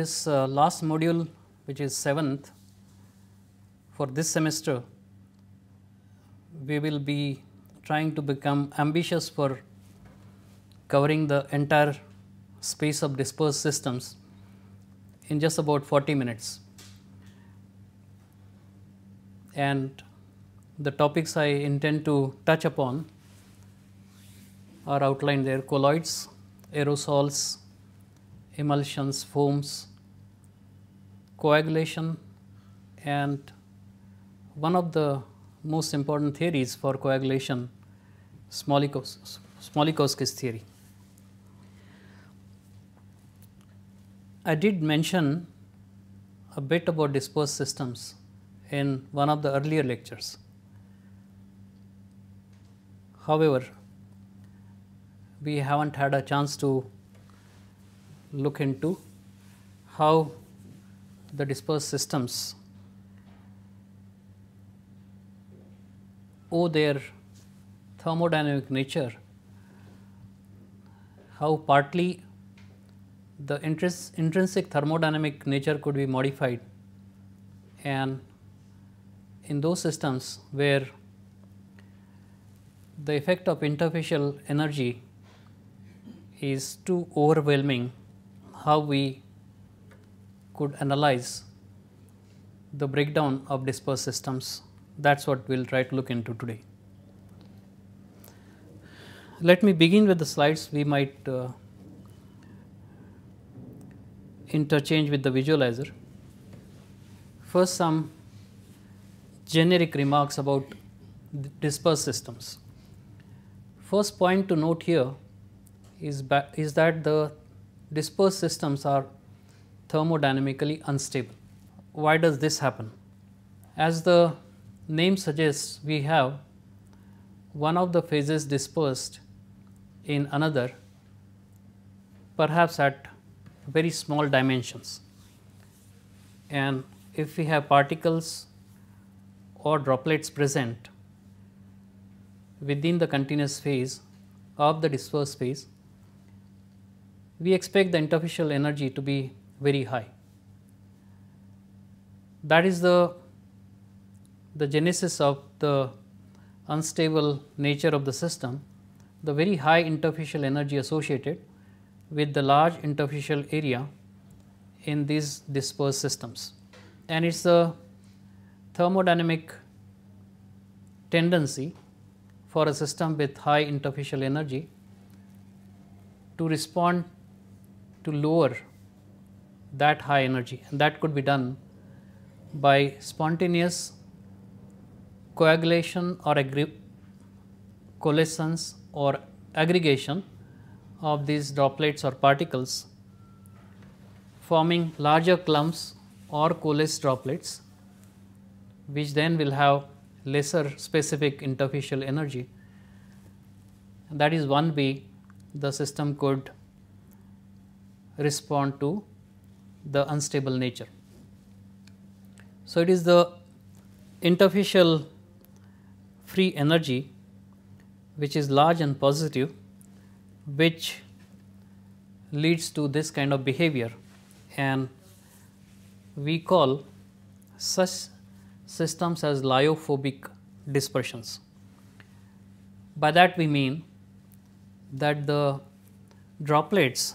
this uh, last module which is 7th for this semester, we will be trying to become ambitious for covering the entire space of dispersed systems in just about 40 minutes. And the topics I intend to touch upon are outlined there colloids, aerosols, emulsions, foams, coagulation and one of the most important theories for coagulation Smolikovsky's theory. I did mention a bit about dispersed systems in one of the earlier lectures. However, we haven't had a chance to look into how the dispersed systems owe oh, their thermodynamic nature, how partly the intrinsic thermodynamic nature could be modified and in those systems where the effect of interfacial energy is too overwhelming, how we could analyze the breakdown of dispersed systems that is what we will try to look into today. Let me begin with the slides we might uh, interchange with the visualizer. First some generic remarks about dispersed systems. First point to note here is, is that the dispersed systems are thermodynamically unstable. Why does this happen? As the name suggests, we have one of the phases dispersed in another, perhaps at very small dimensions. And if we have particles or droplets present within the continuous phase of the dispersed phase, we expect the interfacial energy to be very high. That is the, the genesis of the unstable nature of the system, the very high interfacial energy associated with the large interfacial area in these dispersed systems. And it is a thermodynamic tendency for a system with high interfacial energy to respond to lower that high energy and that could be done by spontaneous coagulation or coalescence or aggregation of these droplets or particles forming larger clumps or coalesced droplets which then will have lesser specific interfacial energy. That is one way the system could respond to the unstable nature. So, it is the interfacial free energy which is large and positive which leads to this kind of behavior and we call such systems as lyophobic dispersions. By that we mean that the droplets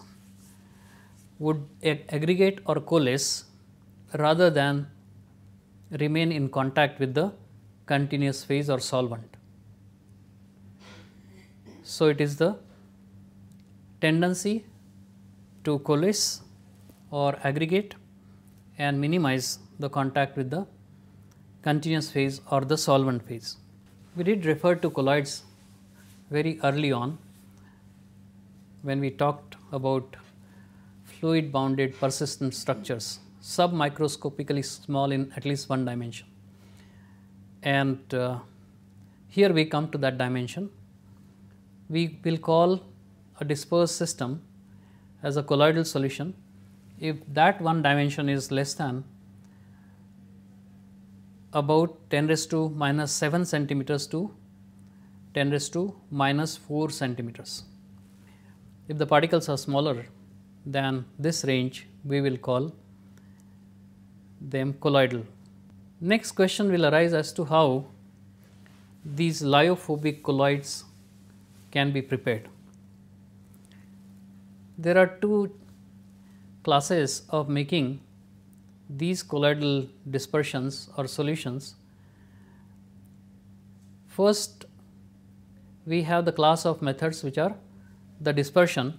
would aggregate or coalesce rather than remain in contact with the continuous phase or solvent. So, it is the tendency to coalesce or aggregate and minimize the contact with the continuous phase or the solvent phase. We did refer to colloids very early on when we talked about fluid bounded persistent structures, submicroscopically small in at least one dimension. And uh, here we come to that dimension. We will call a dispersed system as a colloidal solution if that one dimension is less than about 10 raised to minus 7 centimeters to 10 raised to minus 4 centimeters. If the particles are smaller, then this range we will call them colloidal. Next question will arise as to how these lyophobic colloids can be prepared. There are two classes of making these colloidal dispersions or solutions. First, we have the class of methods which are the dispersion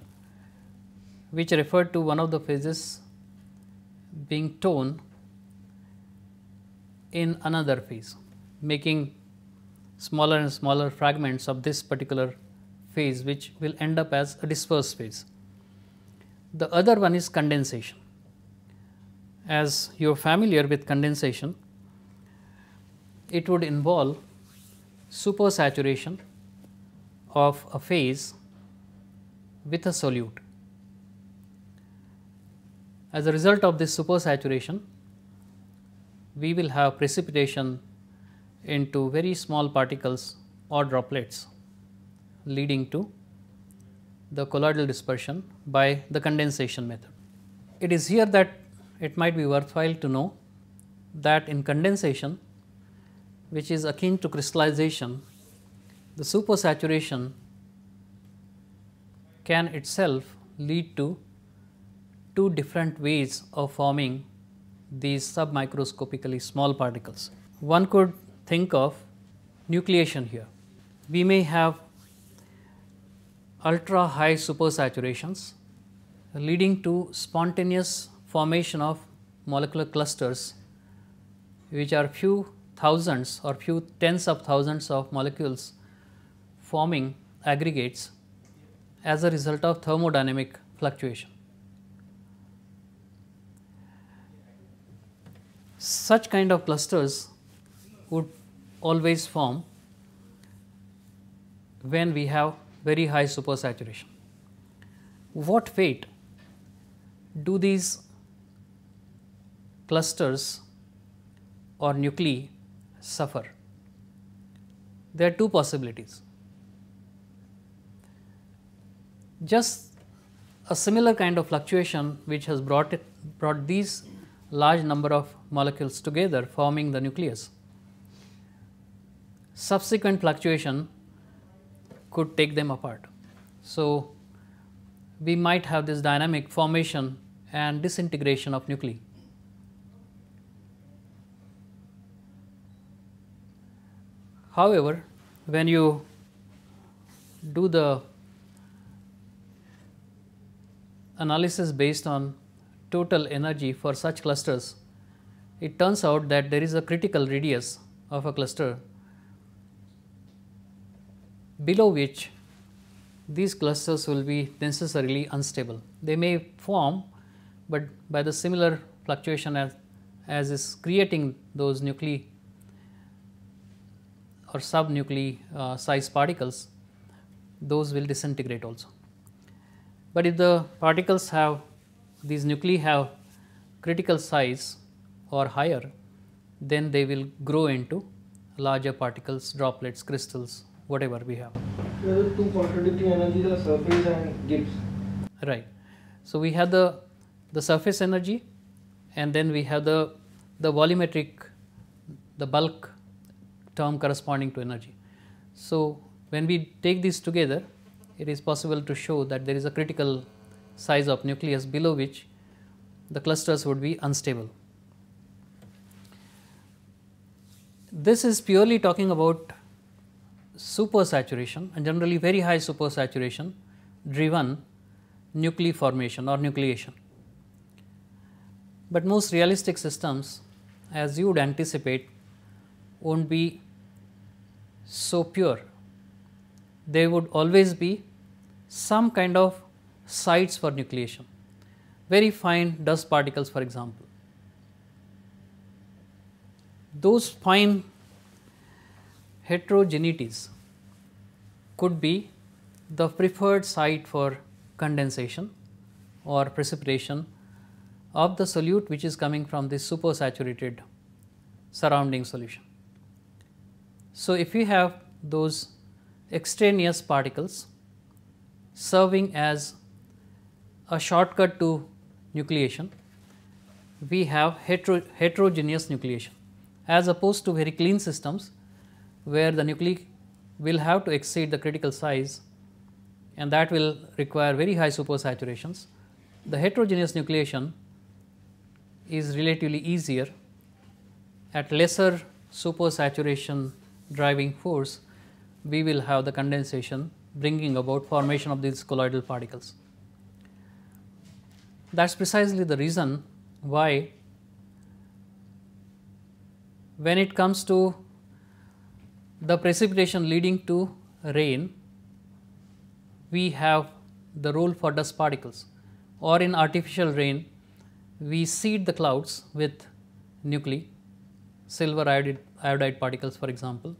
which referred to one of the phases being torn in another phase, making smaller and smaller fragments of this particular phase which will end up as a dispersed phase. The other one is condensation. As you are familiar with condensation, it would involve supersaturation of a phase with a solute. As a result of this supersaturation, we will have precipitation into very small particles or droplets leading to the colloidal dispersion by the condensation method. It is here that it might be worthwhile to know that in condensation which is akin to crystallization, the supersaturation can itself lead to two different ways of forming these submicroscopically small particles. One could think of nucleation here. We may have ultra high supersaturations leading to spontaneous formation of molecular clusters which are few thousands or few tens of thousands of molecules forming aggregates as a result of thermodynamic fluctuation. such kind of clusters would always form when we have very high supersaturation. What fate do these clusters or nuclei suffer? There are two possibilities. Just a similar kind of fluctuation which has brought it, brought these large number of molecules together forming the nucleus. Subsequent fluctuation could take them apart. So, we might have this dynamic formation and disintegration of nuclei. However, when you do the analysis based on total energy for such clusters, it turns out that there is a critical radius of a cluster below which these clusters will be necessarily unstable. They may form, but by the similar fluctuation as, as is creating those nuclei or subnuclei uh, size particles, those will disintegrate also. But if the particles have these nuclei have critical size or higher, then they will grow into larger particles, droplets, crystals, whatever we have. There are two energies surface and Gibbs. Right. So we have the the surface energy, and then we have the the volumetric, the bulk term corresponding to energy. So when we take these together, it is possible to show that there is a critical size of nucleus below which the clusters would be unstable. This is purely talking about supersaturation and generally very high supersaturation driven nuclei formation or nucleation. But most realistic systems as you would anticipate will not be so pure. There would always be some kind of sites for nucleation, very fine dust particles for example. Those fine heterogeneities could be the preferred site for condensation or precipitation of the solute which is coming from this supersaturated surrounding solution. So, if you have those extraneous particles serving as a shortcut to nucleation, we have hetero heterogeneous nucleation as opposed to very clean systems where the nuclei will have to exceed the critical size and that will require very high supersaturations. The heterogeneous nucleation is relatively easier at lesser supersaturation driving force we will have the condensation bringing about formation of these colloidal particles. That is precisely the reason why when it comes to the precipitation leading to rain, we have the rule for dust particles or in artificial rain, we seed the clouds with nuclei, silver iodide, iodide particles for example,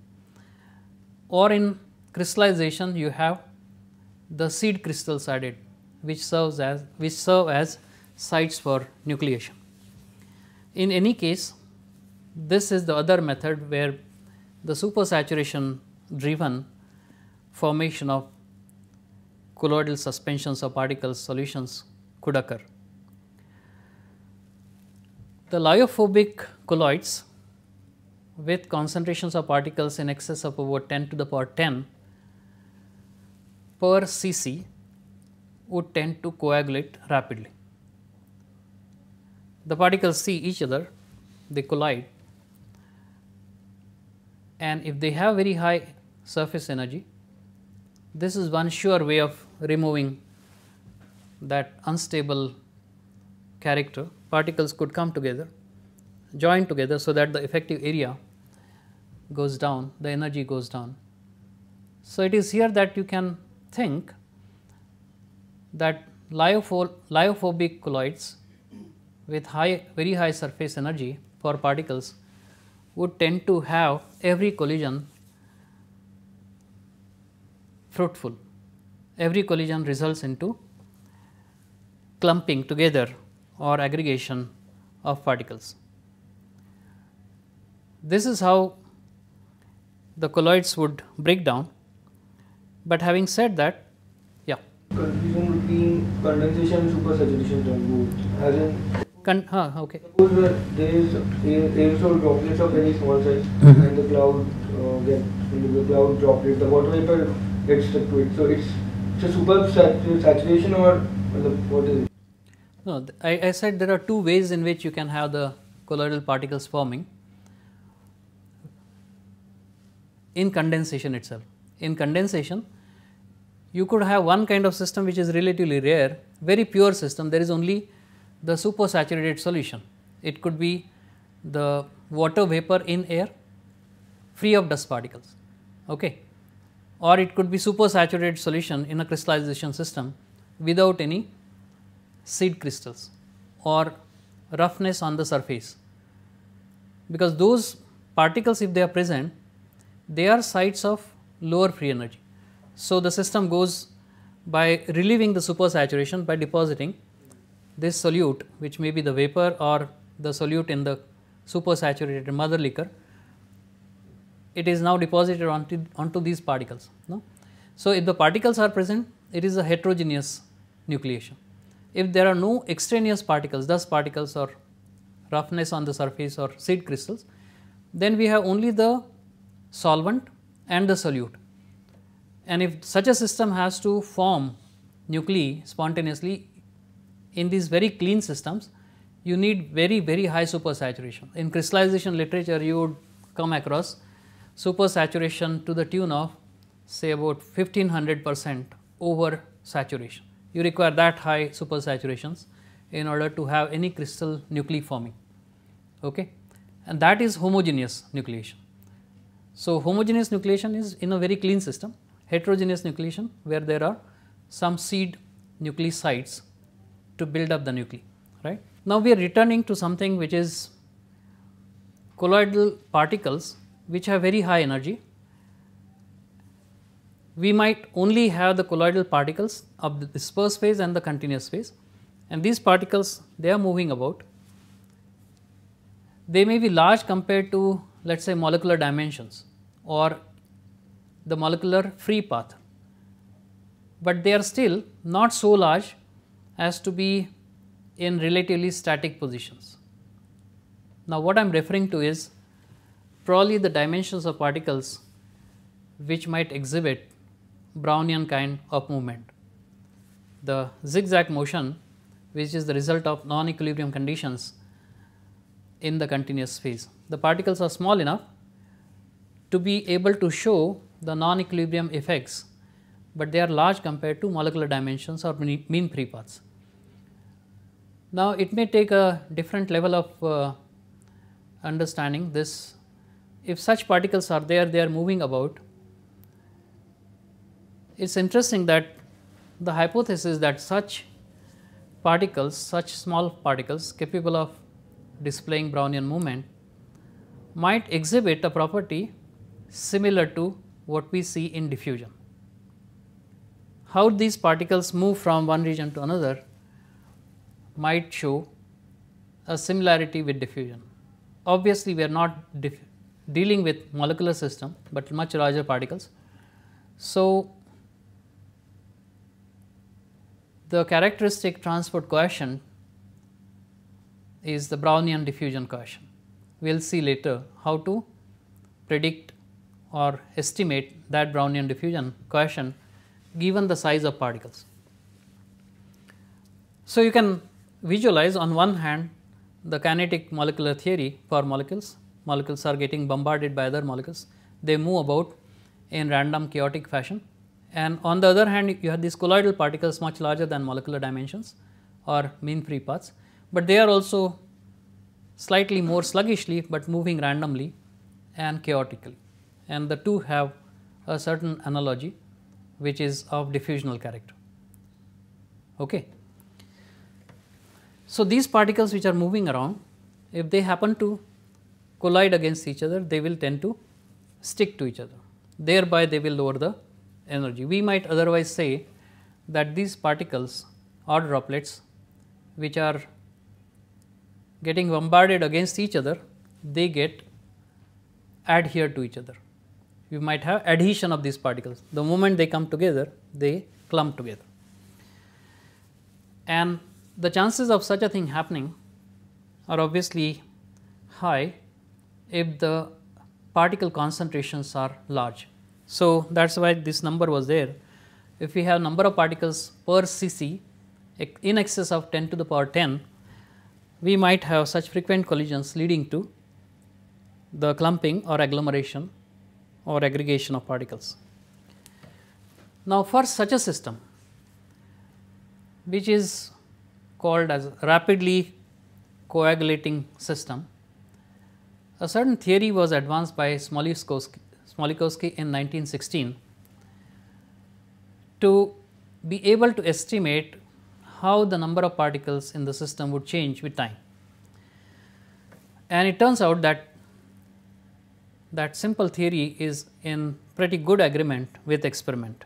or in crystallization you have the seed crystals added which serves as which serve as sites for nucleation. In any case, this is the other method where the supersaturation driven formation of colloidal suspensions of particle solutions could occur. The lyophobic colloids with concentrations of particles in excess of about 10 to the power 10 per cc would tend to coagulate rapidly. The particles see each other, they collide and if they have very high surface energy, this is one sure way of removing that unstable character. Particles could come together, join together so that the effective area goes down, the energy goes down. So, it is here that you can think that lyophobic colloids with high very high surface energy for particles would tend to have every collision fruitful. Every collision results into clumping together or aggregation of particles. This is how the colloids would break down, but having said that Confusion between condensation and supersaturation term As in, Con huh, okay. suppose that there is aerosol droplets of very small size mm -hmm. and the cloud uh, gets the cloud droplet, the water vapor gets stuck to it. So it's, it's a super saturation or what is it? No, I, I said there are two ways in which you can have the colloidal particles forming in condensation itself. In condensation, you could have one kind of system which is relatively rare, very pure system, there is only the supersaturated solution. It could be the water vapor in air free of dust particles okay. or it could be supersaturated solution in a crystallization system without any seed crystals or roughness on the surface. Because those particles if they are present, they are sites of lower free energy. So, the system goes by relieving the supersaturation by depositing this solute which may be the vapor or the solute in the supersaturated mother liquor. It is now deposited onto, onto these particles. No? So, if the particles are present it is a heterogeneous nucleation. If there are no extraneous particles dust particles or roughness on the surface or seed crystals then we have only the solvent and the solute and if such a system has to form nuclei spontaneously in these very clean systems, you need very, very high supersaturation. In crystallization literature, you would come across supersaturation to the tune of say about 1500 percent over saturation. You require that high supersaturations in order to have any crystal nuclei forming okay? and that is homogeneous nucleation. So, homogeneous nucleation is in a very clean system heterogeneous nucleation where there are some seed nucleic sites to build up the nuclei. Right? Now, we are returning to something which is colloidal particles which have very high energy. We might only have the colloidal particles of the dispersed phase and the continuous phase and these particles they are moving about. They may be large compared to let us say molecular dimensions or the molecular free path, but they are still not so large as to be in relatively static positions. Now, what I am referring to is probably the dimensions of particles which might exhibit Brownian kind of movement. The zigzag motion which is the result of non-equilibrium conditions in the continuous phase. The particles are small enough to be able to show the non-equilibrium effects, but they are large compared to molecular dimensions or mean free paths. Now, it may take a different level of uh, understanding this. If such particles are there, they are moving about. It is interesting that the hypothesis that such particles, such small particles capable of displaying Brownian movement might exhibit a property similar to what we see in diffusion. How these particles move from one region to another might show a similarity with diffusion. Obviously, we are not dealing with molecular system, but much larger particles. So, the characteristic transport coefficient is the Brownian diffusion coefficient. We will see later how to predict or estimate that Brownian diffusion coefficient given the size of particles. So, you can visualize on one hand the kinetic molecular theory for molecules. Molecules are getting bombarded by other molecules. They move about in random chaotic fashion and on the other hand you have these colloidal particles much larger than molecular dimensions or mean free paths, but they are also slightly more sluggishly, but moving randomly and chaotically and the two have a certain analogy which is of diffusional character. Okay. So, these particles which are moving around if they happen to collide against each other they will tend to stick to each other thereby they will lower the energy. We might otherwise say that these particles or droplets which are getting bombarded against each other they get adhere to each other you might have adhesion of these particles. The moment they come together, they clump together. And the chances of such a thing happening are obviously high if the particle concentrations are large. So, that is why this number was there. If we have number of particles per cc in excess of 10 to the power 10, we might have such frequent collisions leading to the clumping or agglomeration or aggregation of particles. Now, for such a system which is called as rapidly coagulating system, a certain theory was advanced by Smolikowski, in 1916 to be able to estimate how the number of particles in the system would change with time. And it turns out that that simple theory is in pretty good agreement with experiment.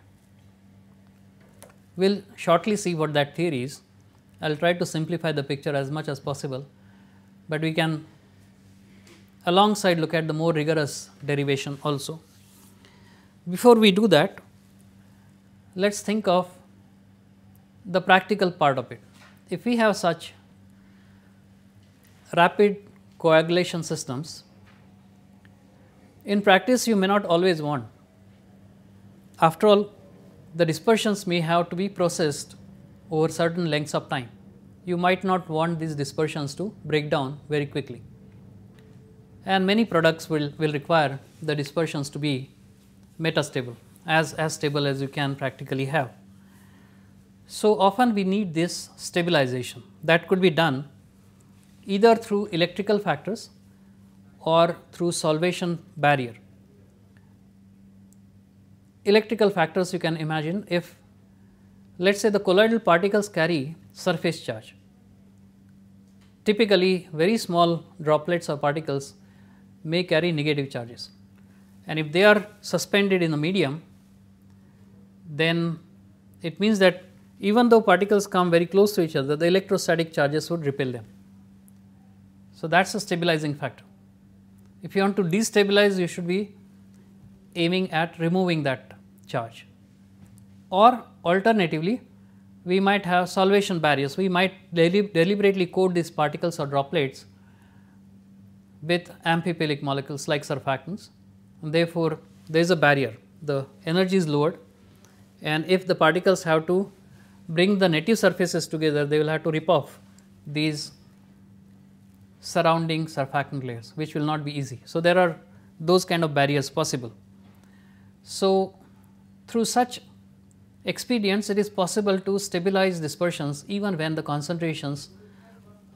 We will shortly see what that theory is. I will try to simplify the picture as much as possible, but we can alongside look at the more rigorous derivation also. Before we do that, let us think of the practical part of it. If we have such rapid coagulation systems in practice, you may not always want. After all, the dispersions may have to be processed over certain lengths of time. You might not want these dispersions to break down very quickly. And many products will, will require the dispersions to be metastable, as, as stable as you can practically have. So, often we need this stabilization that could be done either through electrical factors or through solvation barrier. Electrical factors you can imagine if let us say the colloidal particles carry surface charge. Typically very small droplets or particles may carry negative charges and if they are suspended in the medium then it means that even though particles come very close to each other the electrostatic charges would repel them. So, that is a stabilizing factor. If you want to destabilize, you should be aiming at removing that charge. Or alternatively, we might have solvation barriers. We might deliberately coat these particles or droplets with amphiphilic molecules like surfactants. And therefore, there is a barrier. The energy is lowered and if the particles have to bring the native surfaces together, they will have to rip off these surrounding surfactant layers which will not be easy. So, there are those kind of barriers possible. So, through such expedients it is possible to stabilize dispersions even when the concentrations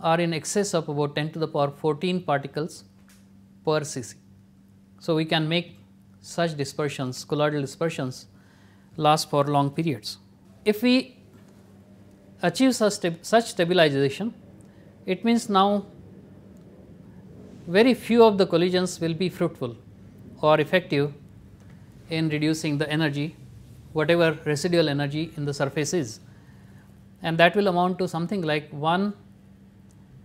are in excess of about 10 to the power 14 particles per cc. So, we can make such dispersions colloidal dispersions last for long periods. If we achieve such, such stabilization it means now very few of the collisions will be fruitful or effective in reducing the energy whatever residual energy in the surface is and that will amount to something like 1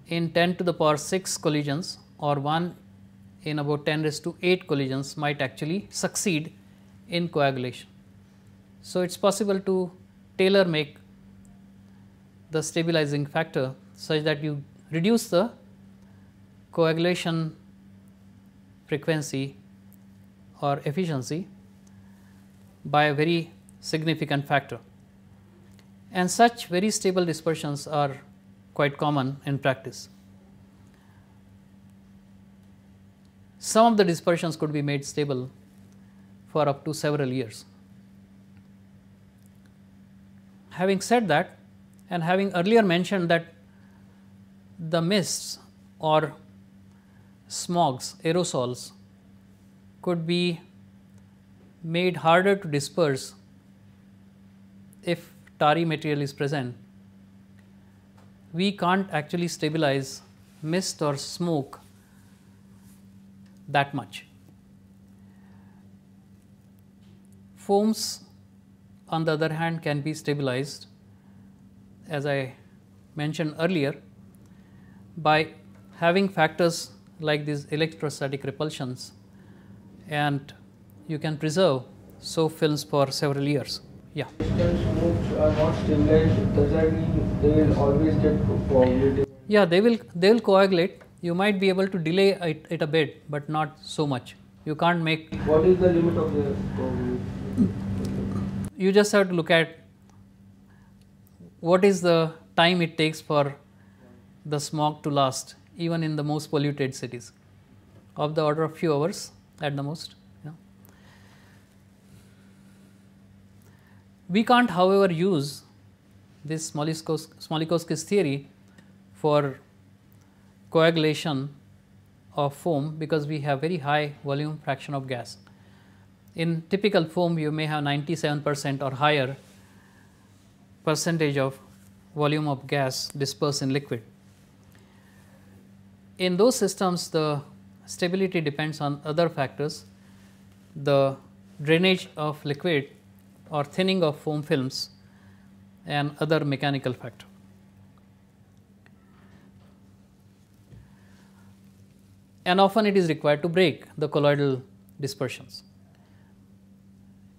in 10 to the power 6 collisions or 1 in about 10 raised to 8 collisions might actually succeed in coagulation. So, it is possible to tailor make the stabilizing factor such that you reduce the coagulation frequency or efficiency by a very significant factor. And such very stable dispersions are quite common in practice. Some of the dispersions could be made stable for up to several years. Having said that and having earlier mentioned that the mists or smogs, aerosols could be made harder to disperse if tarry material is present. We can't actually stabilize mist or smoke that much. Foams on the other hand can be stabilized as I mentioned earlier by having factors like these electrostatic repulsions and you can preserve soap films for several years. Yeah. Yeah, they will they will coagulate. You might be able to delay it, it a bit, but not so much. You can't make. What is the limit of the coagulation? You just have to look at what is the time it takes for the smog to last even in the most polluted cities of the order of few hours at the most. Yeah. We can't however use this Smolikowski's theory for coagulation of foam because we have very high volume fraction of gas. In typical foam you may have 97 percent or higher percentage of volume of gas dispersed in liquid in those systems the stability depends on other factors, the drainage of liquid or thinning of foam films and other mechanical factor. And often it is required to break the colloidal dispersions.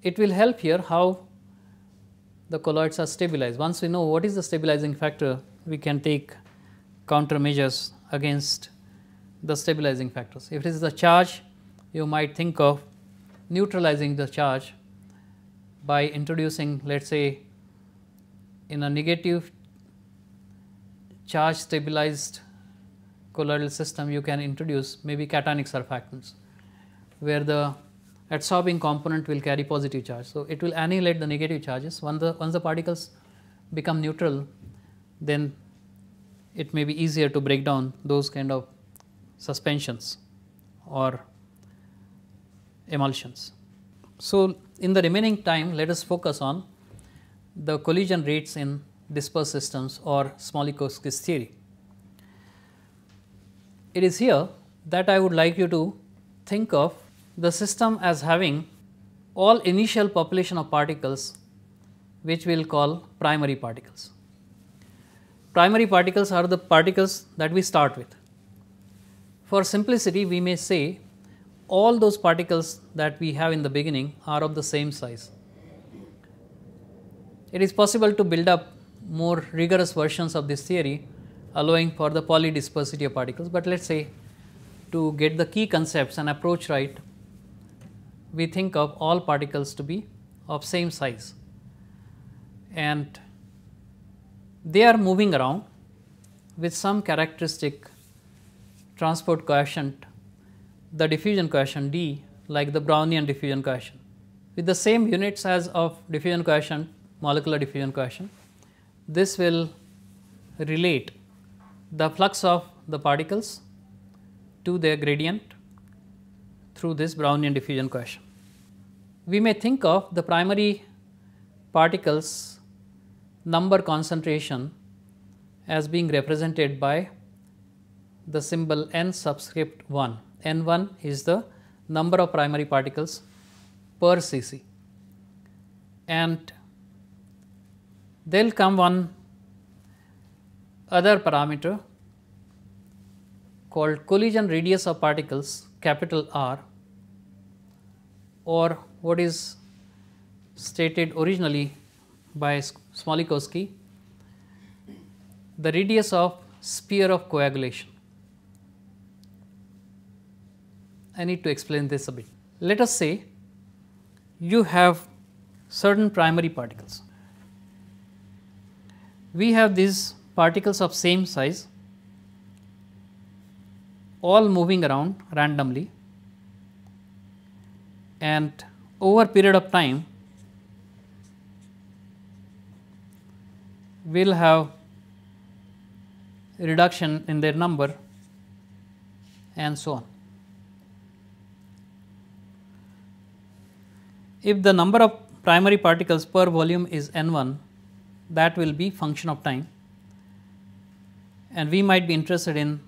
It will help here how the colloids are stabilized. Once we know what is the stabilizing factor, we can take countermeasures against the stabilizing factors. If it is the charge, you might think of neutralizing the charge by introducing let us say in a negative charge stabilized colloidal system you can introduce maybe cationic surfactants where the adsorbing component will carry positive charge. So, it will annihilate the negative charges once the once the particles become neutral then it may be easier to break down those kind of suspensions or emulsions. So, in the remaining time let us focus on the collision rates in dispersed systems or Smolikowski's theory. It is here that I would like you to think of the system as having all initial population of particles which we will call primary particles primary particles are the particles that we start with. For simplicity, we may say all those particles that we have in the beginning are of the same size. It is possible to build up more rigorous versions of this theory allowing for the polydispersity of particles, but let us say to get the key concepts and approach right, we think of all particles to be of same size and they are moving around with some characteristic transport coefficient, the diffusion coefficient d like the Brownian diffusion coefficient with the same units as of diffusion coefficient, molecular diffusion coefficient. This will relate the flux of the particles to their gradient through this Brownian diffusion coefficient. We may think of the primary particles number concentration as being represented by the symbol n subscript 1. n 1 is the number of primary particles per cc and there will come one other parameter called collision radius of particles capital R or what is stated originally by Smolikowski, the radius of sphere of coagulation. I need to explain this a bit. Let us say you have certain primary particles. We have these particles of same size all moving around randomly and over period of time will have reduction in their number and so on. If the number of primary particles per volume is n1 that will be function of time and we might be interested in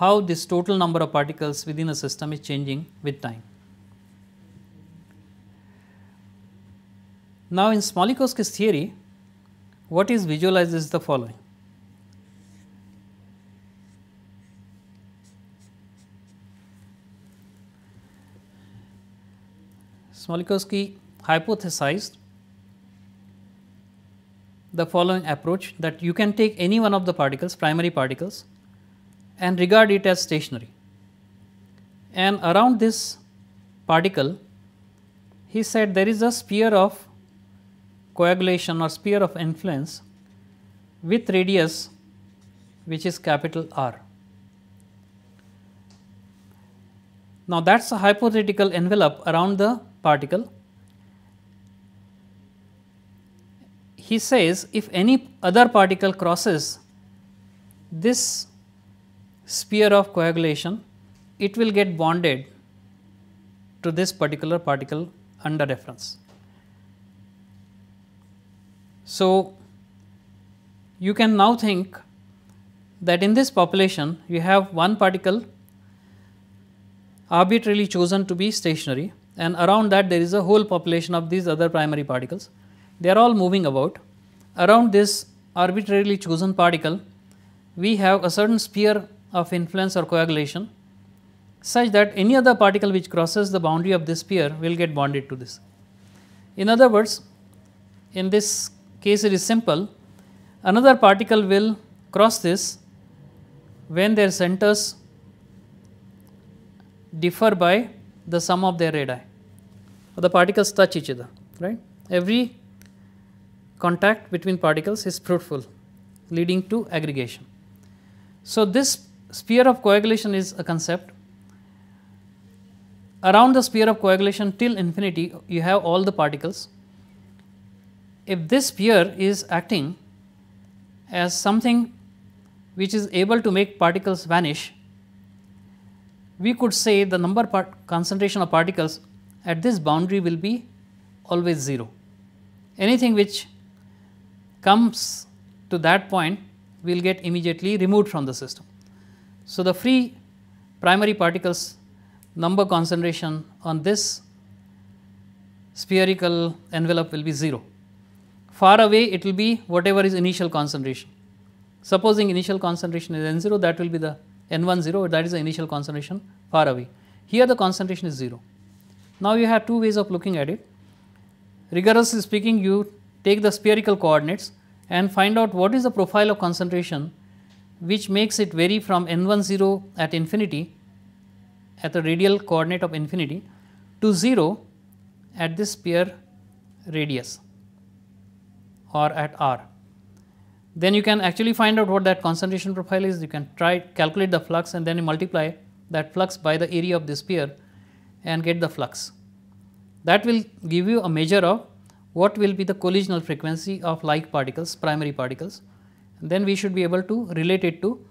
how this total number of particles within a system is changing with time. Now, in Smolikovsky's theory, what is visualized is the following. Smolikowski hypothesized the following approach that you can take any one of the particles, primary particles and regard it as stationary. And around this particle, he said there is a sphere of coagulation or sphere of influence with radius which is capital R. Now, that is a hypothetical envelope around the particle. He says if any other particle crosses this sphere of coagulation, it will get bonded to this particular particle under reference. So, you can now think that in this population you have one particle arbitrarily chosen to be stationary and around that there is a whole population of these other primary particles. They are all moving about. Around this arbitrarily chosen particle, we have a certain sphere of influence or coagulation such that any other particle which crosses the boundary of this sphere will get bonded to this. In other words, in this case it is simple, another particle will cross this when their centers differ by the sum of their radii. The particles touch each other, right? Every contact between particles is fruitful, leading to aggregation. So, this sphere of coagulation is a concept. Around the sphere of coagulation till infinity, you have all the particles if this sphere is acting as something which is able to make particles vanish, we could say the number part concentration of particles at this boundary will be always 0. Anything which comes to that point will get immediately removed from the system. So, the free primary particles number concentration on this spherical envelope will be 0 far away it will be whatever is initial concentration. Supposing initial concentration is n 0 that will be the n 1 0 that is the initial concentration far away. Here the concentration is 0. Now, you have two ways of looking at it. Rigorously speaking you take the spherical coordinates and find out what is the profile of concentration which makes it vary from n 1 0 at infinity at the radial coordinate of infinity to 0 at this sphere radius or at R. Then you can actually find out what that concentration profile is. You can try calculate the flux and then multiply that flux by the area of this sphere and get the flux. That will give you a measure of what will be the collisional frequency of like particles, primary particles. And then we should be able to relate it to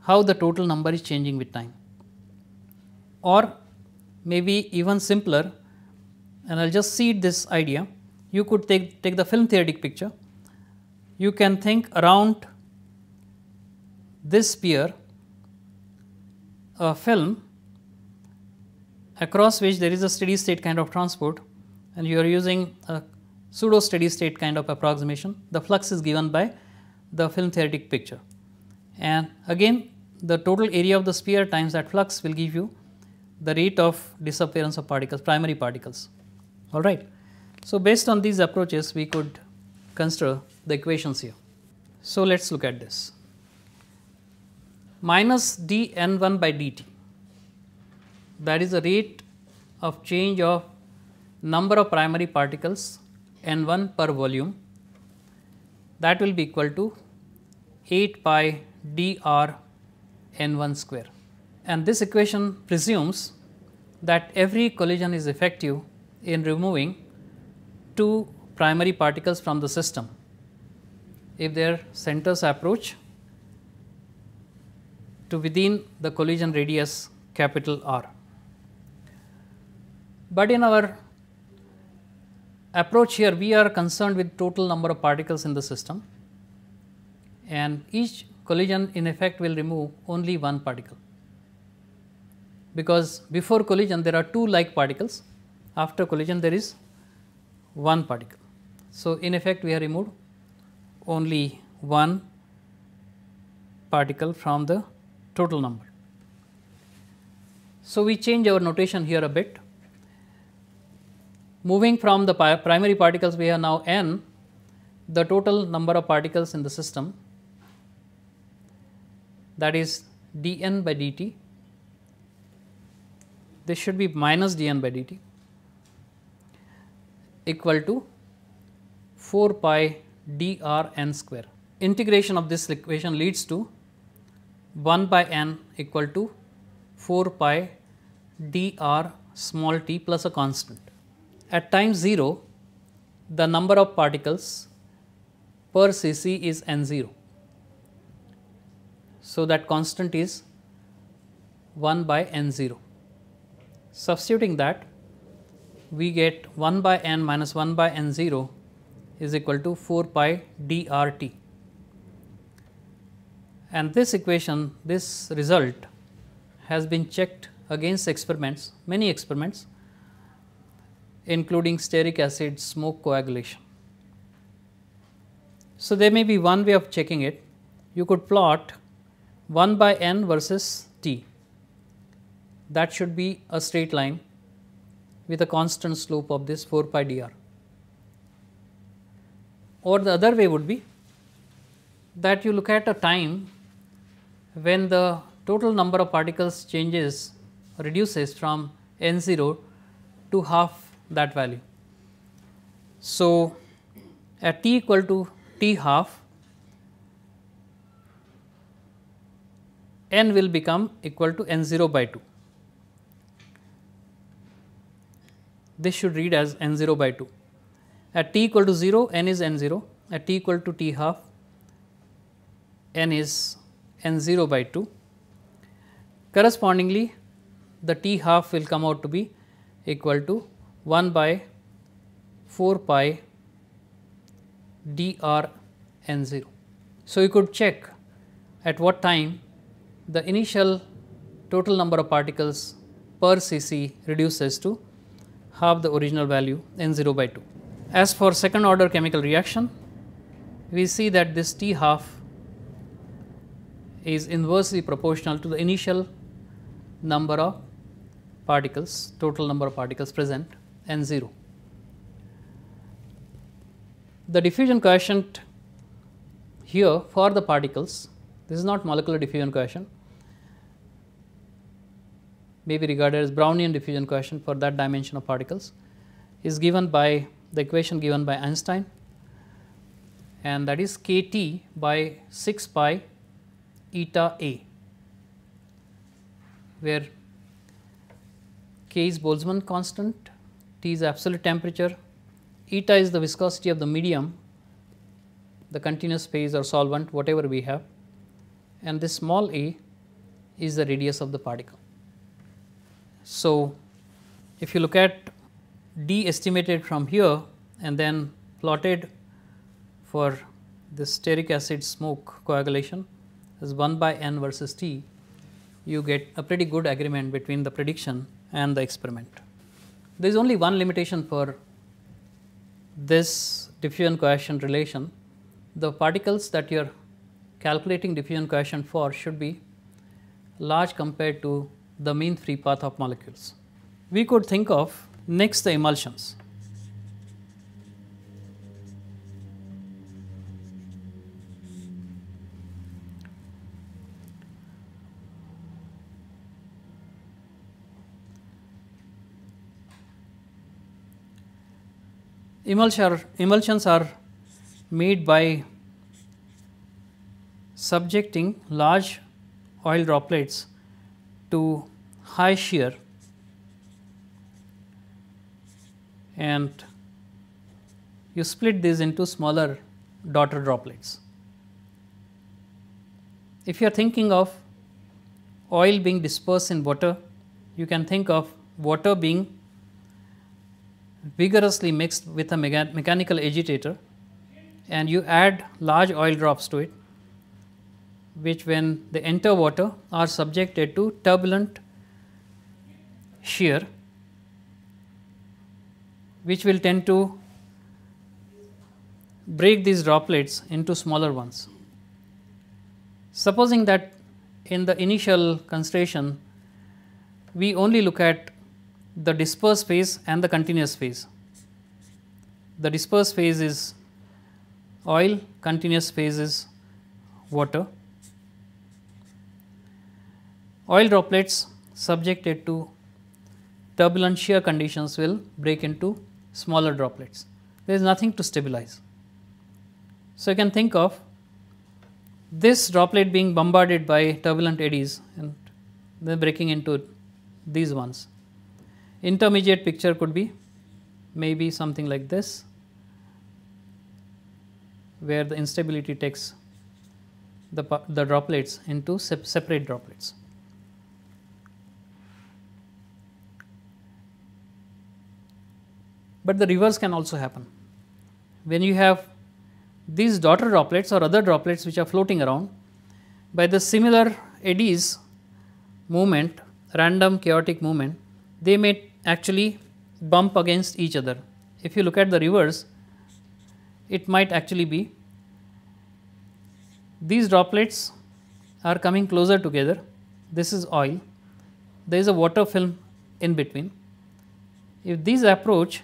how the total number is changing with time. Or maybe even simpler and I will just seed this idea you could take, take the film theoretic picture, you can think around this sphere a film across which there is a steady state kind of transport and you are using a pseudo steady state kind of approximation. The flux is given by the film theoretic picture. And again the total area of the sphere times that flux will give you the rate of disappearance of particles, primary particles, all right. So, based on these approaches we could consider the equations here. So, let us look at this minus d n 1 by dt that is the rate of change of number of primary particles n 1 per volume that will be equal to 8 pi d r n 1 square. And this equation presumes that every collision is effective in removing two primary particles from the system if their centers approach to within the collision radius capital R. But in our approach here we are concerned with total number of particles in the system and each collision in effect will remove only one particle because before collision there are two like particles after collision there is one particle. So, in effect we have removed only one particle from the total number. So, we change our notation here a bit. Moving from the primary particles we have now n, the total number of particles in the system that is dn by dt, this should be minus dn by dt equal to 4 pi dr n square. Integration of this equation leads to 1 by n equal to 4 pi dr small t plus a constant. At time 0, the number of particles per cc is n 0. So, that constant is 1 by n 0. Substituting that we get 1 by n minus 1 by n 0 is equal to 4 pi d r t. And this equation, this result has been checked against experiments, many experiments including stearic acid smoke coagulation. So, there may be one way of checking it. You could plot 1 by n versus t. That should be a straight line with a constant slope of this 4 pi dr or the other way would be that you look at a time when the total number of particles changes reduces from n 0 to half that value. So, at t equal to t half n will become equal to n 0 by 2. this should read as n 0 by 2. At t equal to 0, n is n 0, at t equal to t half, n is n 0 by 2. Correspondingly, the t half will come out to be equal to 1 by 4 pi dr n 0. So, you could check at what time the initial total number of particles per cc reduces to half the original value n 0 by 2. As for second order chemical reaction, we see that this T half is inversely proportional to the initial number of particles, total number of particles present n 0. The diffusion coefficient here for the particles, this is not molecular diffusion coefficient, may be regarded as Brownian diffusion question for that dimension of particles is given by the equation given by Einstein and that is k t by 6 pi eta a where k is Boltzmann constant, T is absolute temperature, eta is the viscosity of the medium, the continuous phase or solvent whatever we have and this small a is the radius of the particle. So, if you look at d estimated from here and then plotted for the stearic acid smoke coagulation is 1 by n versus t, you get a pretty good agreement between the prediction and the experiment. There is only one limitation for this diffusion coefficient relation. The particles that you are calculating diffusion coefficient for should be large compared to the mean free path of molecules. We could think of next the emulsions. emulsions are made by subjecting large oil droplets to high shear and you split these into smaller daughter droplets. If you are thinking of oil being dispersed in water, you can think of water being vigorously mixed with a mechanical agitator and you add large oil drops to it which when they enter water are subjected to turbulent shear which will tend to break these droplets into smaller ones. Supposing that in the initial concentration we only look at the dispersed phase and the continuous phase. The dispersed phase is oil, continuous phase is water. Oil droplets subjected to turbulent shear conditions will break into smaller droplets. There is nothing to stabilize. So, you can think of this droplet being bombarded by turbulent eddies and then breaking into these ones. Intermediate picture could be maybe something like this where the instability takes the, the droplets into separate droplets. but the reverse can also happen. When you have these daughter droplets or other droplets which are floating around, by the similar eddies movement, random chaotic movement, they may actually bump against each other. If you look at the reverse, it might actually be these droplets are coming closer together. This is oil. There is a water film in between. If these approach,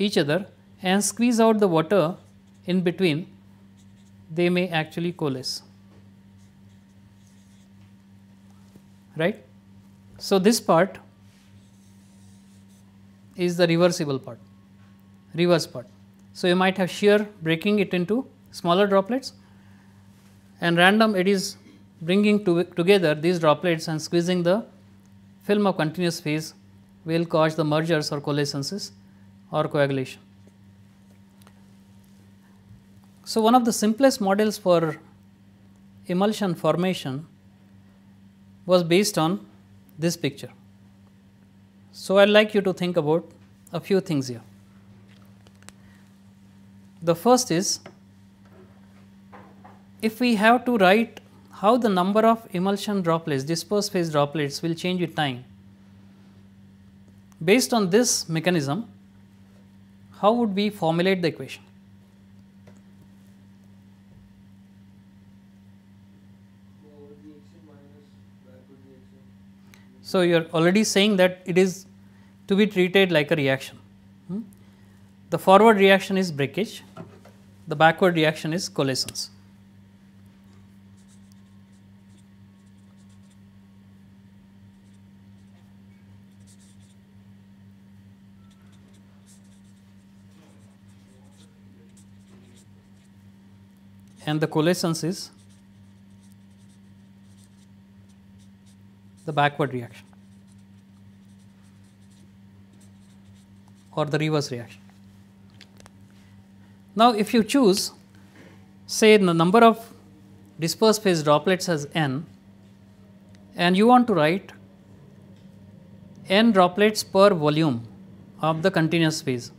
each other and squeeze out the water in between, they may actually coalesce. Right? So, this part is the reversible part, reverse part. So, you might have shear breaking it into smaller droplets and random it is bringing to together these droplets and squeezing the film of continuous phase will cause the mergers or coalescences or coagulation. So, one of the simplest models for emulsion formation was based on this picture. So, I would like you to think about a few things here. The first is if we have to write how the number of emulsion droplets, dispersed phase droplets will change with time. Based on this mechanism, how would we formulate the equation? So, you are already saying that it is to be treated like a reaction. Hmm? The forward reaction is breakage, the backward reaction is coalescence. and the coalescence is the backward reaction or the reverse reaction. Now, if you choose say the number of dispersed phase droplets as n and you want to write n droplets per volume of the continuous phase,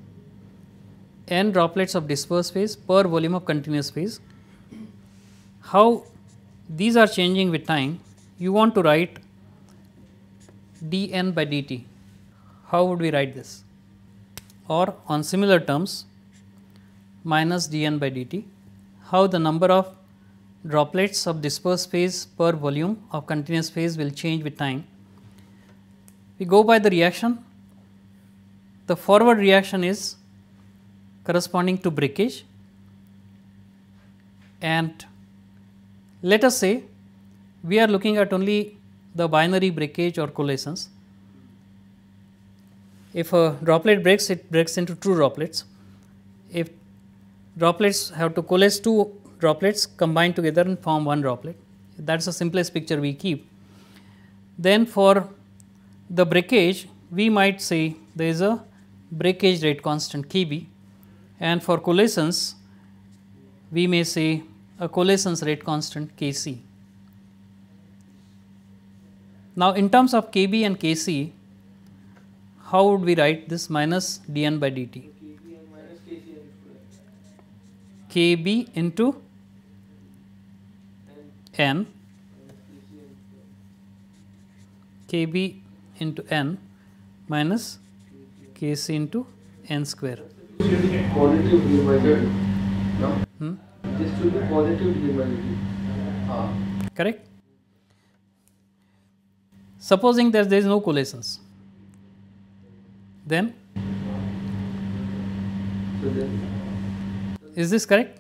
n droplets of dispersed phase per volume of continuous phase how these are changing with time, you want to write dn by dt. How would we write this? Or on similar terms, minus dn by dt, how the number of droplets of dispersed phase per volume of continuous phase will change with time. We go by the reaction. The forward reaction is corresponding to breakage and let us say we are looking at only the binary breakage or collisions. If a droplet breaks, it breaks into two droplets. If droplets have to coalesce, two droplets combine together and form one droplet, that is the simplest picture we keep. Then for the breakage, we might say there is a breakage rate constant Kb and for collisions, we may say a coalescence rate constant Kc. Now, in terms of Kb and Kc, how would we write this minus dN by dt? Kb into n, Kb into n minus Kc into n square. Hmm? This to be positive liminality. Uh. Ah. Correct? Supposing that there is no collisions, then? is this correct?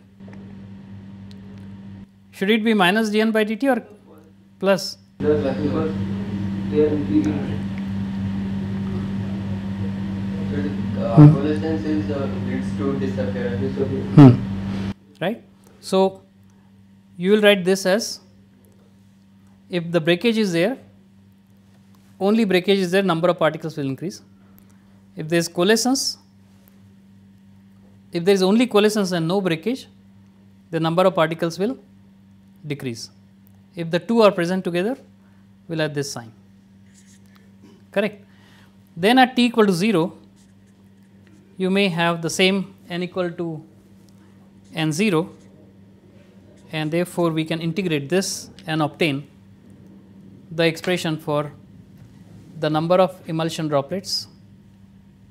Should it be minus dn by dt or plus? hmm. Right? So, you will write this as if the breakage is there, only breakage is there, number of particles will increase. If there is coalescence, if there is only coalescence and no breakage, the number of particles will decrease. If the two are present together, we will have this sign, correct. Then at t equal to 0, you may have the same n equal to n 0 and therefore, we can integrate this and obtain the expression for the number of emulsion droplets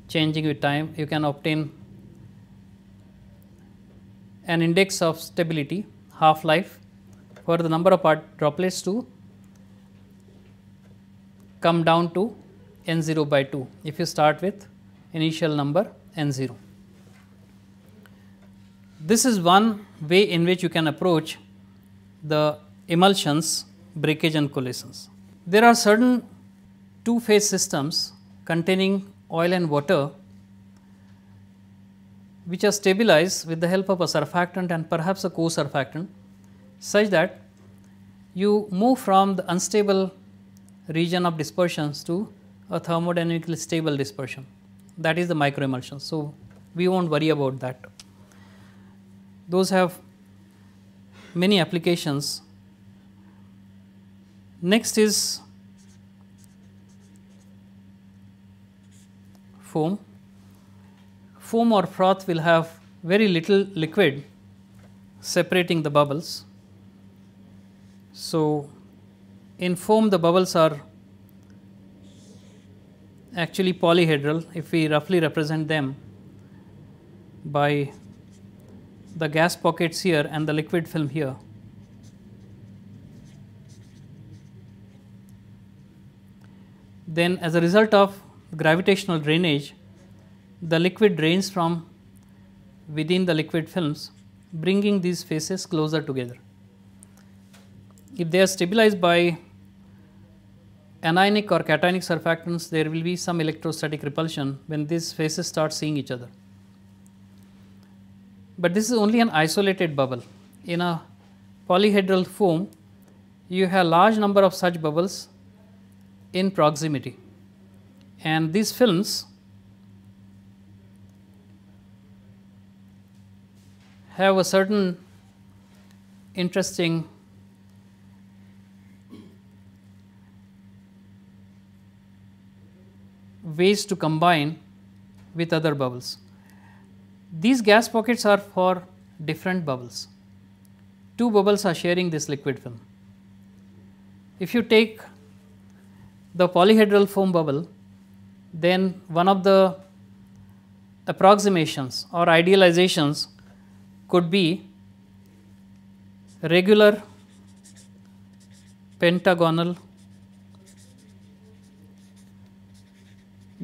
changing with time. You can obtain an index of stability half life for the number of droplets to come down to n 0 by 2 if you start with initial number n 0 this is one way in which you can approach the emulsions, breakage and collisions. There are certain two phase systems containing oil and water which are stabilized with the help of a surfactant and perhaps a co-surfactant such that you move from the unstable region of dispersions to a thermodynamically stable dispersion that is the microemulsion. So, we will not worry about that those have many applications. Next is foam. Foam or froth will have very little liquid separating the bubbles. So, in foam the bubbles are actually polyhedral if we roughly represent them by the gas pockets here and the liquid film here. Then as a result of gravitational drainage, the liquid drains from within the liquid films bringing these faces closer together. If they are stabilized by anionic or cationic surfactants, there will be some electrostatic repulsion when these faces start seeing each other. But this is only an isolated bubble. In a polyhedral foam, you have large number of such bubbles in proximity. And these films have a certain interesting ways to combine with other bubbles. These gas pockets are for different bubbles. Two bubbles are sharing this liquid film. If you take the polyhedral foam bubble, then one of the approximations or idealizations could be regular pentagonal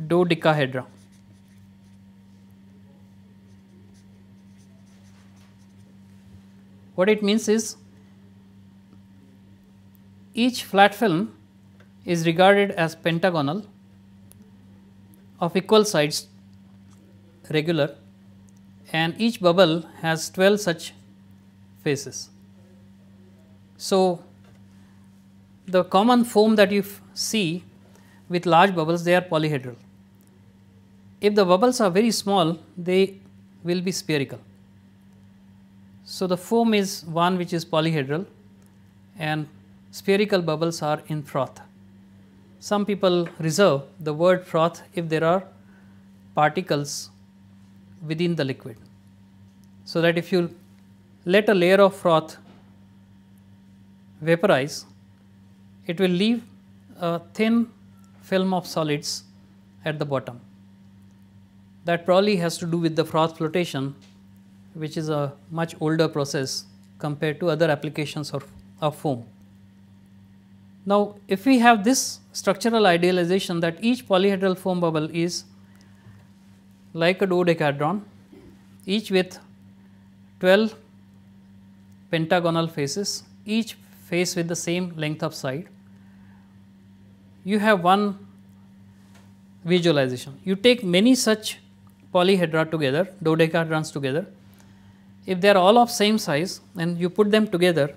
dodecahedra. What it means is each flat film is regarded as pentagonal of equal sides regular and each bubble has 12 such faces. So, the common foam that you see with large bubbles they are polyhedral. If the bubbles are very small they will be spherical. So, the foam is one which is polyhedral and spherical bubbles are in froth. Some people reserve the word froth if there are particles within the liquid. So, that if you let a layer of froth vaporize, it will leave a thin film of solids at the bottom. That probably has to do with the froth flotation which is a much older process compared to other applications of, of foam. Now, if we have this structural idealization that each polyhedral foam bubble is like a dodecahedron, each with 12 pentagonal faces, each face with the same length of side, you have one visualization. You take many such polyhedra together, dodecahedrons together, if they are all of same size and you put them together,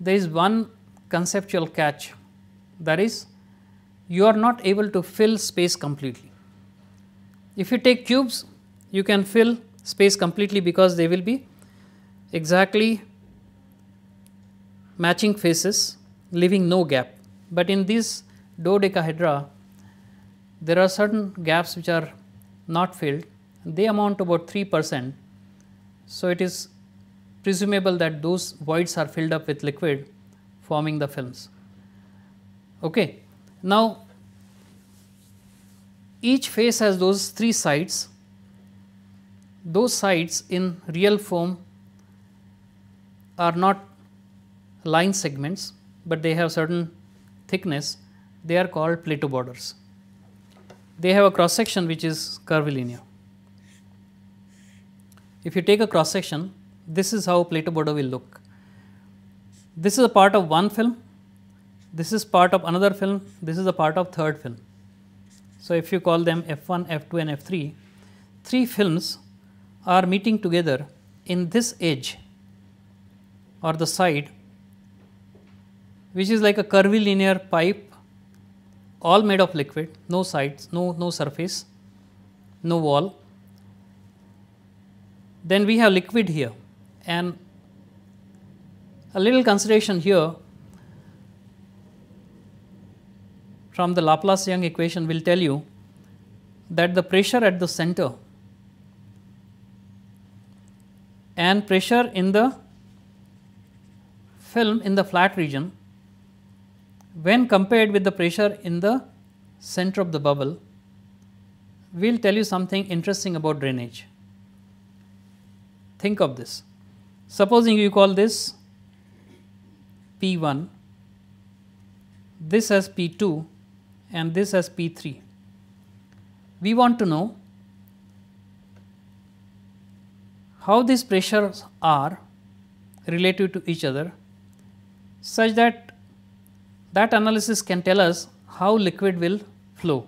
there is one conceptual catch that is you are not able to fill space completely. If you take cubes, you can fill space completely because they will be exactly matching faces leaving no gap. But in this dodecahedra, there are certain gaps which are not filled, they amount to about 3 percent so, it is presumable that those voids are filled up with liquid forming the films. Okay. Now, each face has those three sides. Those sides in real foam are not line segments, but they have certain thickness. They are called plateau borders. They have a cross section which is curvilinear if you take a cross section, this is how Plato Bodo will look. This is a part of one film, this is part of another film, this is a part of third film. So, if you call them F1, F2 and F3, three films are meeting together in this edge or the side which is like a curvilinear pipe all made of liquid, no sides, no, no surface, no wall then we have liquid here and a little consideration here from the Laplace-Young equation will tell you that the pressure at the center and pressure in the film in the flat region when compared with the pressure in the center of the bubble will tell you something interesting about drainage. Think of this. Supposing you call this P1, this as P2 and this as P3. We want to know how these pressures are relative to each other such that that analysis can tell us how liquid will flow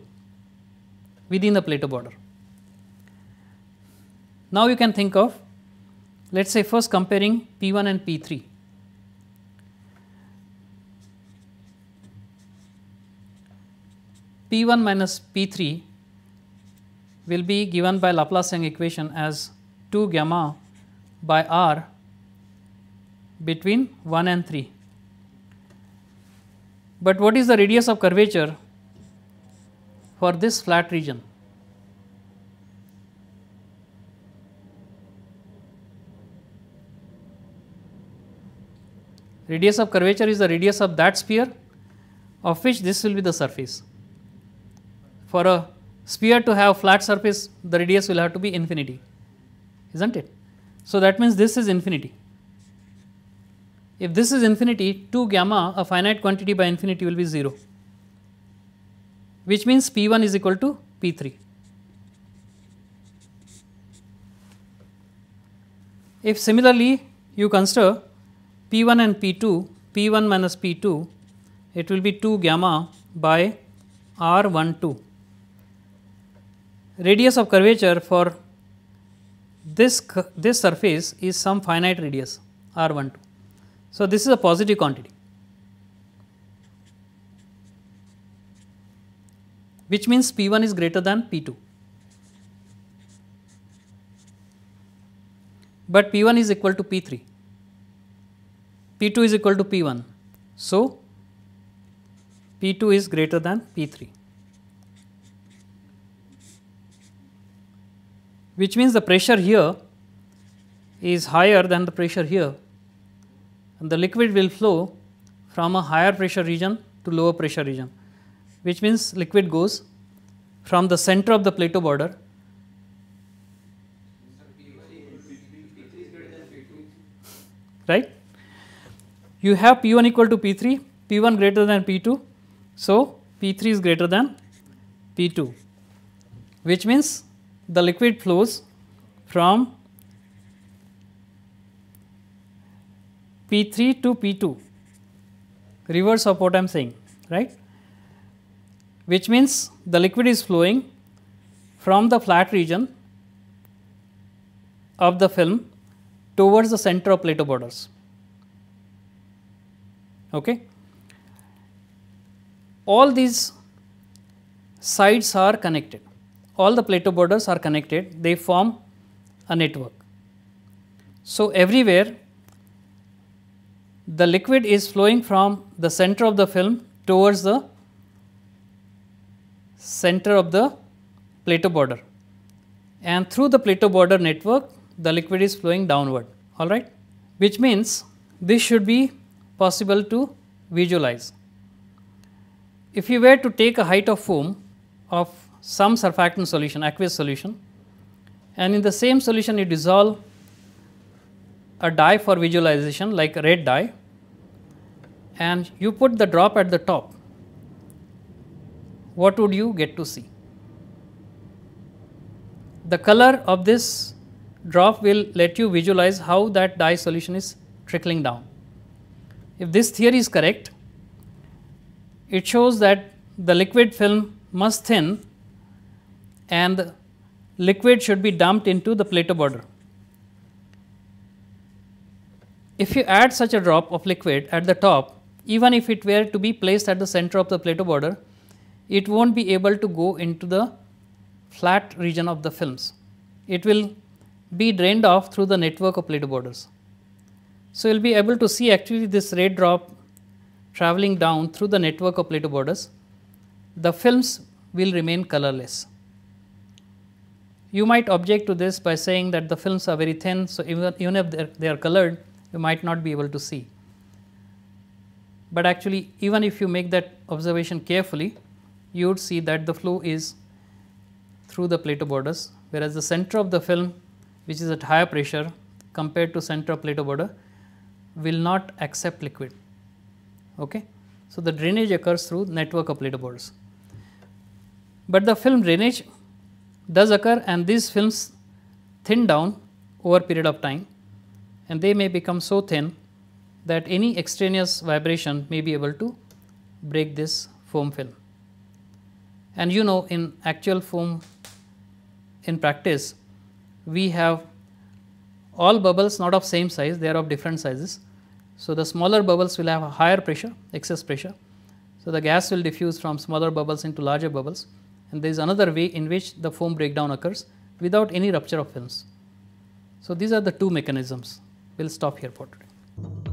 within the plato border. Now you can think of let us say first comparing P1 and P3. P1 minus P3 will be given by Laplacian equation as 2 gamma by R between 1 and 3. But what is the radius of curvature for this flat region? Radius of curvature is the radius of that sphere of which this will be the surface. For a sphere to have flat surface, the radius will have to be infinity, isn't it? So that means this is infinity. If this is infinity, 2 gamma, a finite quantity by infinity will be 0, which means P1 is equal to P3. If similarly you consider P 1 and P 2, P 1 minus P 2, it will be 2 gamma by R 1 2. Radius of curvature for this, this surface is some finite radius R 1 2. So, this is a positive quantity. which means P 1 is greater than P 2. But P 1 is equal to P 3. P2 is equal to P1. So, P2 is greater than P3. Which means the pressure here is higher than the pressure here and the liquid will flow from a higher pressure region to lower pressure region which means liquid goes from the center of the plateau border right you have P1 equal to P3, P1 greater than P2. So, P3 is greater than P2 which means the liquid flows from P3 to P2 reverse of what I am saying right which means the liquid is flowing from the flat region of the film towards the center of plato borders. Okay. All these sides are connected, all the plateau borders are connected, they form a network. So, everywhere the liquid is flowing from the center of the film towards the center of the plateau border and through the plateau border network the liquid is flowing downward all right which means this should be possible to visualize. If you were to take a height of foam of some surfactant solution, aqueous solution, and in the same solution you dissolve a dye for visualization like red dye and you put the drop at the top, what would you get to see? The color of this drop will let you visualize how that dye solution is trickling down. If this theory is correct, it shows that the liquid film must thin and liquid should be dumped into the plato border. If you add such a drop of liquid at the top, even if it were to be placed at the center of the plato border, it won't be able to go into the flat region of the films. It will be drained off through the network of plato borders. So, you will be able to see actually this ray drop traveling down through the network of plato borders. The films will remain colorless. You might object to this by saying that the films are very thin, so even, even if they are, they are colored, you might not be able to see. But actually, even if you make that observation carefully, you would see that the flow is through the plato borders, whereas the center of the film, which is at higher pressure compared to center of plato border, will not accept liquid. Okay? So, the drainage occurs through network of leaderboards. But the film drainage does occur and these films thin down over period of time and they may become so thin that any extraneous vibration may be able to break this foam film. And you know in actual foam in practice we have all bubbles not of same size they are of different sizes so, the smaller bubbles will have a higher pressure, excess pressure. So, the gas will diffuse from smaller bubbles into larger bubbles and there is another way in which the foam breakdown occurs without any rupture of films. So, these are the two mechanisms. We will stop here for today.